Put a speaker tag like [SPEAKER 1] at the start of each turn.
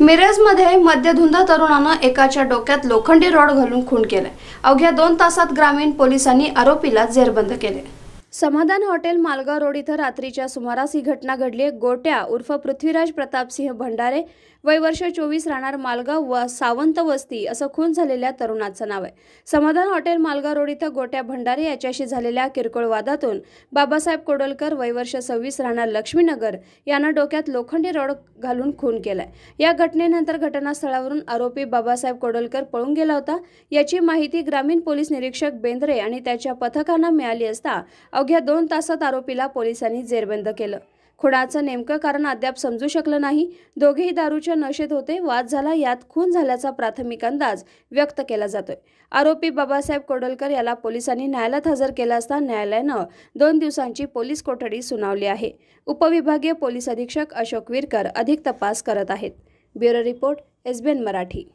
[SPEAKER 1] मिरजमध्ये मद्यधुंद तरुणानं एकाच्या डोक्यात लोखंडी रॉड घालून खून केलाय अवघ्या दोन तासात ग्रामीण पोलिसांनी आरोपीला जेरबंद केले समाधान हॉटेल मालगाव रोड इथं रात्रीच्या सुमारास ही घटना घडली गोट्या उर्फ पृथ्वीराज प्रतापसिंह भंडारे वय वर्ष चोवीस राहणार मालगाव व सावंत वस्ती असं खून झालेल्या तरुणाचं नाव आहे समाधान हॉटेल मालगाव रोड इथं गोट्या भंडारे याच्याशी झालेल्या किरकोळ वादातून बाबासाहेब कोडोलकर वय वर्ष सव्वीस राहणार लक्ष्मीनगर यानं डोक्यात लोखंडी रॉड घालून खून केलाय या घटनेनंतर घटनास्थळावरून आरोपी बाबासाहेब कोडोलकर पळून गेला होता याची माहिती ग्रामीण पोलीस निरीक्षक बेंद्रे आणि त्याच्या पथकांना मिळाली असता अवघ्या दोन तासात आरोपीला पोलिसांनी जेरबंद केलं खुणाचं नेमकं कारण अद्याप समजू शकलं नाही दोघेही दारूच्या नशेत होते वाद झाला यात खून झाल्याचा प्राथमिक अंदाज व्यक्त केला जातोय आरोपी बाबासाहेब कोडलकर याला पोलिसांनी न्यायालयात हजर केला असता न्यायालयानं दोन दिवसांची पोलीस कोठडी सुनावली आहे उपविभागीय पोलीस अधीक्षक अशोक विरकर अधिक तपास करत आहेत ब्युरो रिपोर्ट एसबीएन मराठी